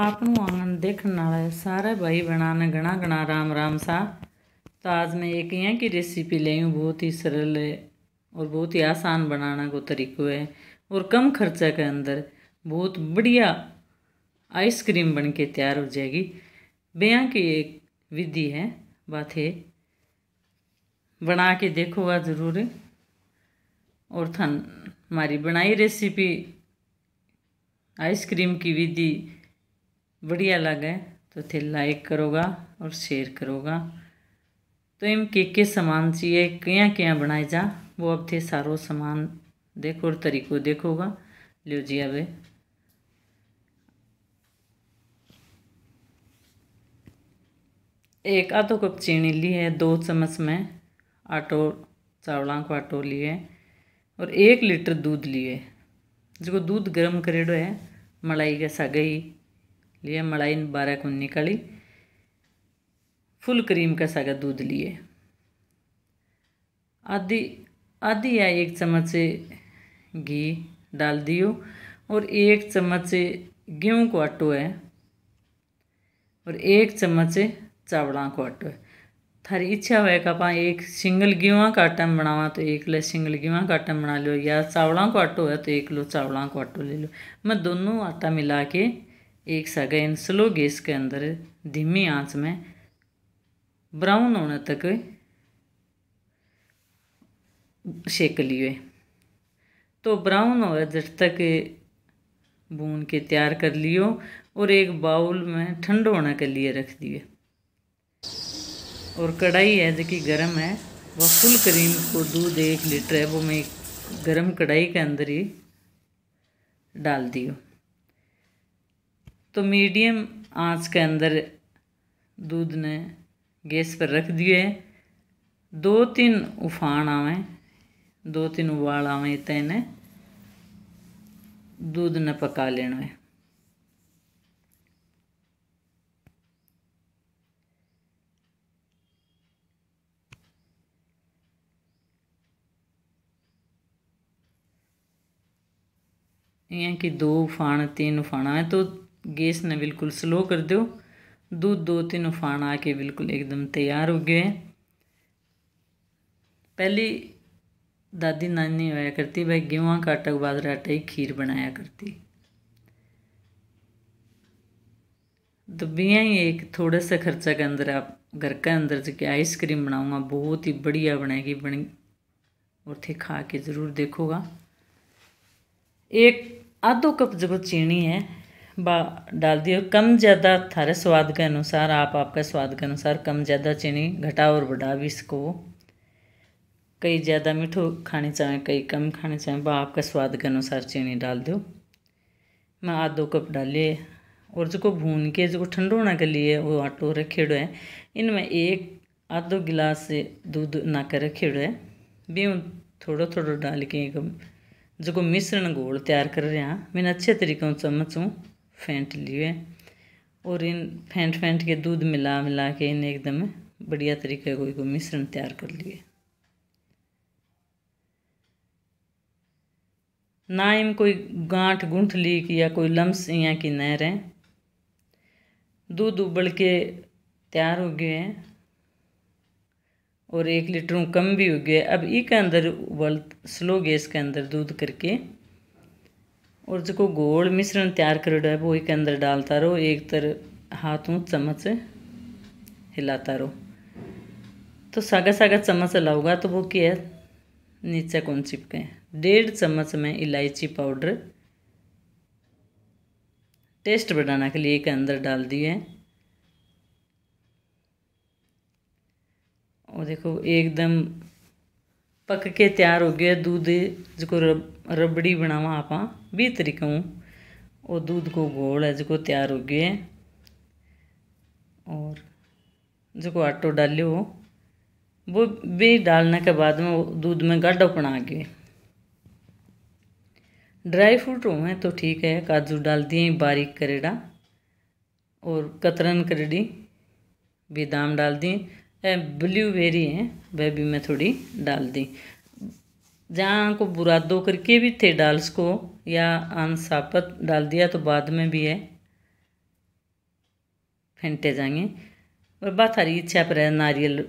आप आनंद देखने है सारे भाई ने गणा गणा राम राम सा तो आज मैं एक यहाँ की रेसिपी ले हूँ बहुत ही सरल है और बहुत ही आसान बनाना को तरीको है और कम खर्चा के अंदर बहुत बढ़िया आइसक्रीम बन के तैयार हो जाएगी बया की एक विधि है बात है बना के देखोगा ज़रूर और थन हमारी बनाई रेसिपी आइसक्रीम की विधि बढ़िया लगे तो थे लाइक करोगा और शेयर करोगा तो इम के के सामान चाहिए क्या क्या बनाए जा वो अब थे सारो सामान देखो और तरीको देखोगा लियो जी अब एक आधो कप चीनी ली है दो चम्मच में आटो चावलों को आटो लिए और एक लीटर दूध लिए जो दूध गर्म करेड़ो है मलाई के ही लिए मलाई बारह को निकाली फुल क्रीम का सागा दूध लिए आधी आधी या एक चम्मच से घी डाल दियो और एक चम्मच से गेहूँ को आटो है और एक चम्मच से चावड़ा को आटो है थारी इच्छा हुआ कि एक सिंगल गेहूँ का आटा बनावा तो एक लो सिंगल गेहूँ का आटा बना लो या चावड़ा को आटो है तो एक लो चावड़ा को आटो ले लो मैं दोनों आटा मिला के एक सेकेंड स्लो गैस के अंदर धीमी आंच में ब्राउन होने तक सेक लिए तो ब्राउन हो जब तक भून के तैयार कर लियो और एक बाउल में ठंड होने के लिए रख दिए और कढ़ाई है जो कि गर्म है वह फुल क्रीम को दूध एक लीटर है वो मैं गर्म कढ़ाई के अंदर ही डाल दियो तो मीडियम आंच के अंदर दूध ने गैस पर रख दिए दो तीन उफान आवे दो तीन उबाल आवे इतने दूध ने पका लेना है इं कि दो उफान तीन उफान है तो गैस ने बिल्कुल स्लो कर दो दूध दो तीन उफान आके बिल्कुल एकदम तैयार हो गए पहली दादी नानी होया करती भाई गेहूँ का आटा बाजरा आटा ही खीर बनाया करती तो बिया ही एक थोड़ा सा खर्चा के अंदर आप घर का अंदर जो आइसक्रीम बनाऊंगा बहुत ही बढ़िया बनाएगी बन और थे खा के ज़रूर देखोगा एक आधो कप जब चीनी है बा डाल दिए कम ज़्यादा थारे स्वाद के अनुसार आप आपके स्वाद के अनुसार कम ज़्यादा चीनी घटा और बढ़ा भी इसको कई ज़्यादा मीठो खाने चाहें कई कम खाने चाहें बा आपके स्वाद के अनुसार चीनी डाल दो मैं दो कप डालिए और जो को भून के जो ठंडो होने के लिए वो आटो रखेड़ो है इनमें एक आधो गिलास दूध ना कर रखेड़ो है भी थोड़ा थोड़ा डाल के एक जो मिश्रण गोल तैयार कर रहे हैं मैंने अच्छे तरीके से चम्मच हूँ फेंट लिए और इन फेंट फेंट के दूध मिला मिला के इन्हें एकदम बढ़िया तरीके को एक मिश्रण तैयार कर लिए ना इम कोई गांठ गुंठ ली कि या कोई लम्स यहाँ की न रहें दूध उबल के तैयार हो गए हैं और एक लीटर कम भी हो गया अब ई के अंदर उबल स्लो गैस के अंदर दूध करके और जो गोल मिश्रण तैयार कर रहा है वो एक अंदर डालता रहो एक तर हाथों चम्मच हिलाता रहो तो सागा सागा चम्मच लाऊगा तो वो क्या है नीचे कौन चिपके डेढ़ चम्मच में इलायची पाउडर टेस्ट बढ़ाने के लिए एक अंदर डाल दिए और देखो एकदम पक के तैयार हो गया दूध जो रब रबड़ी बनावा आप भी तरीका हूँ और दूध को गोल है जो तैयार हो गया है और जो आटो डाले हो वो भी डालने के बाद में दूध में गाढ़ा बना गए ड्राई फ्रूट हो तो ठीक है काजू डाल दिए बारीक करेड़ा और कतरन करेड़ी बदाम डाल दिए ब्लूबेरी है वह भी मैं थोड़ी डाल दी जहाँ को बुरा दो करके भी थे डाल्स को या अनसापत डाल दिया तो बाद में भी है फेंटे जाएंगे और बात आ रही इच्छा पर है नारियल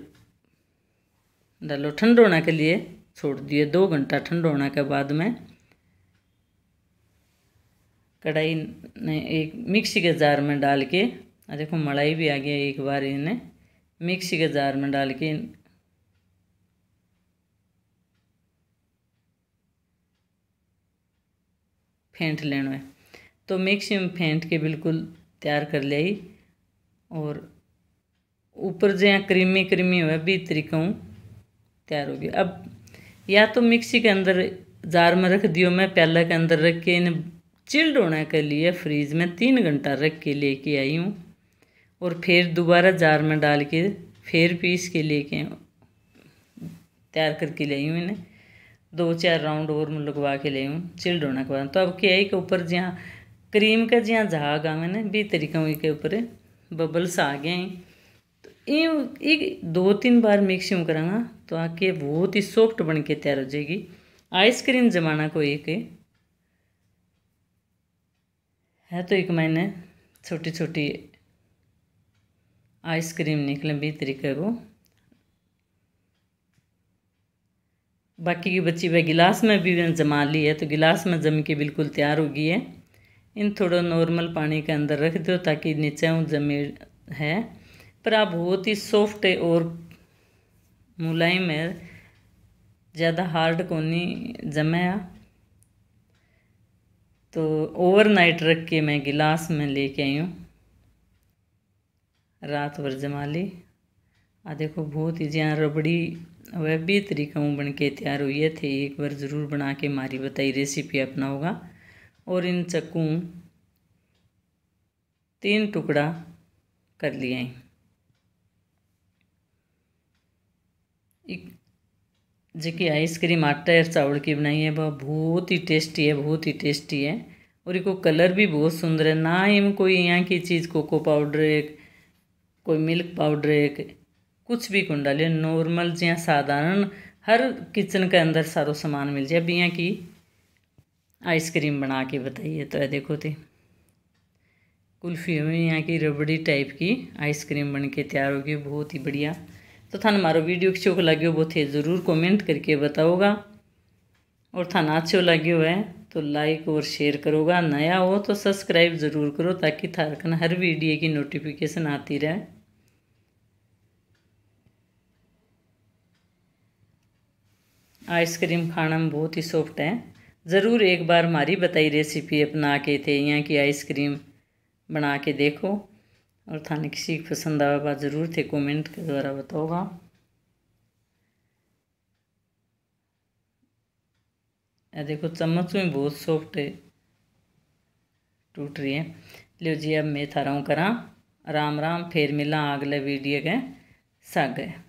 डालो ठंड होने के लिए छोड़ दिए दो घंटा ठंड होने के बाद में कढ़ाई ने एक मिक्सी के जार में डाल के देखो मलाई भी आ गया एक बार इन्हें मिक्सी के जार में डाल के फेंट लेना है तो मिक्सी में फेंट के बिल्कुल तैयार कर लिया और ऊपर जो यहाँ क्रीमी क्रीमी हुआ भी तरीका तैयार हो गया अब या तो मिक्सी के अंदर जार में रख दियो मैं प्याला के अंदर रख के इन्हें चिल्ड होने के लिए फ्रीज में तीन घंटा रख के लेके आई हूँ और फिर दोबारा जार में डाल के फिर पीस के लेके तैयार करके ले हूँ मैंने दो चार राउंड और मैं लगवा के ले हूँ चिल्ड होने के बाद तो अब क्या है कि ऊपर जहाँ क्रीम का जहाँ झाग आ मैंने बी तरीका के ऊपर बबल्स आ गए हैं यूँ तो एक दो तीन बार मिक्स यूँ करांगा तो आके बहुत ही सॉफ्ट बन के तैयार हो जाएगी आइसक्रीम जमाना को एक है तो एक मैंने छोटी छोटी आइसक्रीम निकलें भी तरीके को बाकी की बच्ची वह गिलास में भी जमा ली है तो गिलास में जम के बिल्कुल तैयार हो गई है इन थोड़ा नॉर्मल पानी के अंदर रख दो ताकि नीचे जमे है पर आप बहुत ही सॉफ्ट है और मुलायम है ज़्यादा हार्ड को नहीं जमाया तो ओवरनाइट रख के मैं गिलास में लेके आई हूँ रात भर जमा ली आ देखो बहुत ही जहाँ रबड़ी वह भी तरीका हूँ बन के तैयार हुई है थे एक बार ज़रूर बना के मारी बताई रेसिपी अपना होगा और इन चक्कू तीन टुकड़ा कर लिया है एक कि आइसक्रीम आटा और चावल की बनाई है वह बहुत ही टेस्टी है बहुत ही टेस्टी है और इको कलर भी बहुत सुंदर है ना ही कोई यहाँ की चीज़ कोको पाउडर कोई मिल्क पाउडर है कुछ भी कुन डालिए नॉर्मल या साधारण हर किचन के अंदर सारो सामान मिल जाए बिया की आइसक्रीम बना के बताइए तो देखो थे कुल्फी में यहाँ की रबड़ी टाइप की आइसक्रीम बन के तैयार होगी बहुत ही बढ़िया तो थान मारो वीडियो को लगे वो थे ज़रूर कमेंट करके बताओगा और थाना अच्छे लगे है तो लाइक और शेयर करोगा नया हो तो सब्सक्राइब ज़रूर करो ताकि थारखंड हर वीडियो की नोटिफिकेशन आती रहे आइसक्रीम खाना में बहुत ही सॉफ्ट है ज़रूर एक बार हमारी बताई रेसिपी अपना के थे यहाँ की आइसक्रीम बना के देखो और थाने किसी पसंद आवा ज़रूर थे कमेंट के द्वारा बताओगा है देखो चम्मच में बहुत सॉफ्ट टूट रही है लियो जी अब मैं थारा हूँ करा राम राम फिर मिला अगले वीडियो के सागे